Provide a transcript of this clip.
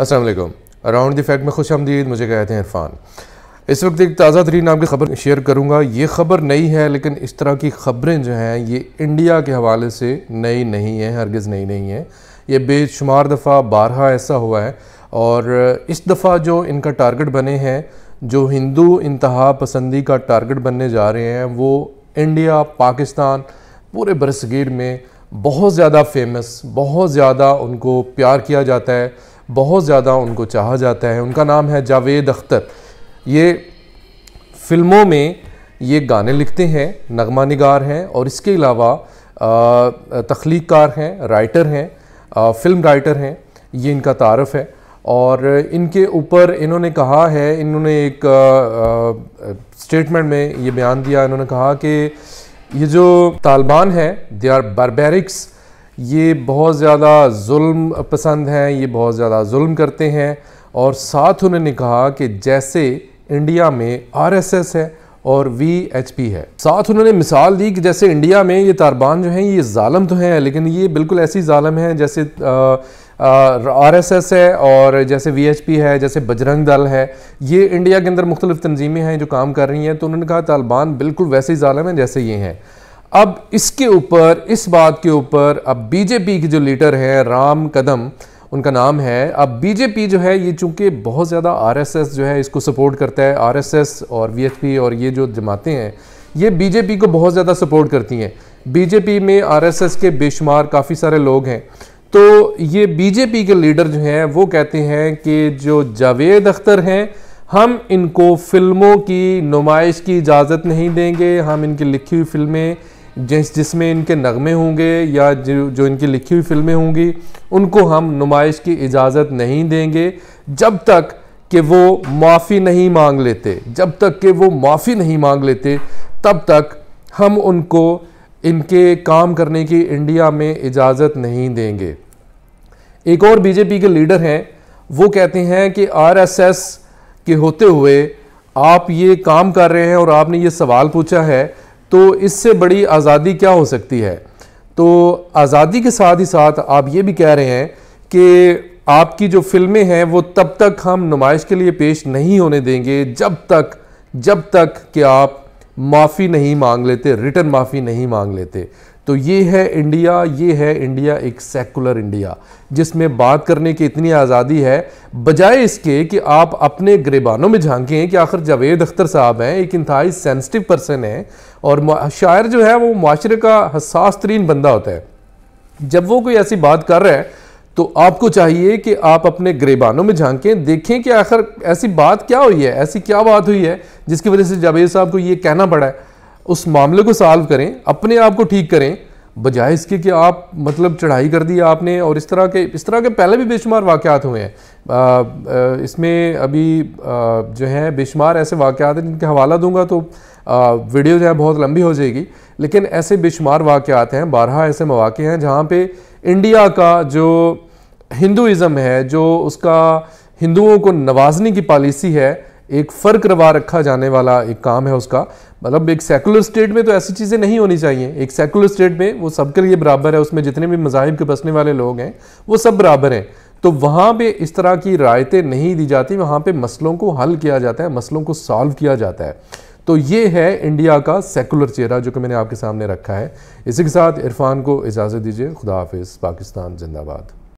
Aslam around the fact में खुश आमदीद मुझे कहते हैं इरफान इस वक्त एक ताज़ा तरीन आपकी खबर शेयर करूँगा ये खबर नई है लेकिन इस तरह की खबरें जो हैं ये इंडिया के हवाले से नई नहीं है हरगज़ नई नहीं है ये बेशुमार दफ़ा बारहा ऐसा हुआ है और इस दफ़ा जो इनका टारगेट बने हैं जो हिंदू इंतहा पसंदी का टारगेट बनने जा रहे हैं वो इंडिया पाकिस्तान पूरे बरसगीर में बहुत ज़्यादा फेमस बहुत ज़्यादा उनको प्यार किया जाता है बहुत ज़्यादा उनको चाहा जाता है उनका नाम है जावेद अख्तर ये फिल्मों में ये गाने लिखते हैं नगमा निगार हैं और इसके अलावा तख्लीकार हैं राइटर हैं फिल्म राइटर हैं ये इनका तारफ़ है और इनके ऊपर इन्होंने कहा है इन्होंने एक स्टेटमेंट में ये बयान दिया इन्होंने कहा कि ये जो तालिबान है दे आर बर्बेरिक्स ये बहुत ज़्यादा जुल्म पसंद हैं ये बहुत ज़्यादा जुल्म करते हैं और साथ उन्होंने कहा कि जैसे इंडिया में आरएसएस है और वी एच पी है साथ उन्होंने मिसाल दी कि जैसे इंडिया में ये तारबान जो हैं ये ालम तो हैं लेकिन ये बिल्कुल ऐसी ालम हैं जैसे आर एस एस है और जैसे वी एच पी है जैसे बजरंग दल है ये इंडिया के अंदर मुख्तलिफ तनजीमें हैं जो काम कर रही हैं तो उन्होंने कहा तालिबान बिल्कुल वैसे ही ालम हैं जैसे ये हैं अब इसके ऊपर इस बात के ऊपर अब बीजेपी के जो लीडर हैं राम कदम उनका नाम है अब बीजेपी जो है ये चूंकि बहुत ज़्यादा आरएसएस जो है इसको सपोर्ट करता है आरएसएस और वीएचपी और ये जो जमातें हैं ये बीजेपी को बहुत ज़्यादा सपोर्ट करती हैं बीजेपी में आरएसएस के बेशुमार काफ़ी सारे लोग हैं तो ये बीजेपी के लीडर जो हैं वो कहते हैं कि जो जावेद अख्तर हैं हम इनको फिल्मों की नुमाइश की इजाज़त नहीं देंगे हम इनकी लिखी हुई फिल्में जिस जिसमें इनके नगमे होंगे या जो जो इनकी लिखी हुई फिल्में होंगी उनको हम नुमाइश की इजाज़त नहीं देंगे जब तक कि वो माफ़ी नहीं मांग लेते जब तक कि वो माफ़ी नहीं मांग लेते तब तक हम उनको इनके काम करने की इंडिया में इजाज़त नहीं देंगे एक और बीजेपी के लीडर हैं वो कहते हैं कि आरएसएस के होते हुए आप ये काम कर रहे हैं और आपने ये सवाल पूछा है तो इससे बड़ी आज़ादी क्या हो सकती है तो आज़ादी के साथ ही साथ आप ये भी कह रहे हैं कि आपकी जो फिल्में हैं वो तब तक हम नुमाइश के लिए पेश नहीं होने देंगे जब तक जब तक कि आप माफ़ी नहीं मांग लेते रिटर्न माफ़ी नहीं मांग लेते तो ये है इंडिया ये है इंडिया एक सेकुलर इंडिया जिसमें बात करने की इतनी आज़ादी है बजाय इसके कि आप अपने गरीबानों में झांकें कि आखिर जावेद अख्तर साहब हैं एक इंतहाई सेंसिटिव पर्सन है और शायर जो है वो माशरे का हसास तरीन बंदा होता है जब वो कोई ऐसी बात कर रहा है तो आपको चाहिए कि आप अपने गरीबानों में झांकें देखें कि आखिर ऐसी बात क्या हुई है ऐसी क्या बात हुई है जिसकी वजह से जावेद साहब को ये कहना पड़ा है उस मामले को सॉल्व करें अपने आप को ठीक करें बजाय इसके कि आप मतलब चढ़ाई कर दी आपने और इस तरह के इस तरह के पहले भी बेशुमार वाक़ हुए हैं इसमें अभी जो है बेशुमार ऐसे वाक़ात हैं जिनका हवाला दूंगा तो वीडियो जो है बहुत लंबी हो जाएगी लेकिन ऐसे बेशुमार वाक़ात हैं बारह ऐसे मौाक़े हैं जहाँ पर इंडिया का जो हिंदुज़म है जो उसका हिंदुओं को नवाजने की पॉलिसी है एक फ़र्क रवा रखा जाने वाला एक काम है उसका मतलब एक सेकुलर स्टेट में तो ऐसी चीज़ें नहीं होनी चाहिए एक सेकुलर स्टेट में वो सबके लिए बराबर है उसमें जितने भी मजाहब के बसने वाले लोग हैं वो सब बराबर हैं तो वहाँ पे इस तरह की रायतें नहीं दी जाती वहाँ पे मसलों को हल किया जाता है मसलों को सॉल्व किया जाता है तो ये है इंडिया का सेकुलर चेहरा जो कि मैंने आपके सामने रखा है इसी के साथ इरफान को इजाज़त दीजिए खुदा हाफिज़ पाकिस्तान जिंदाबाद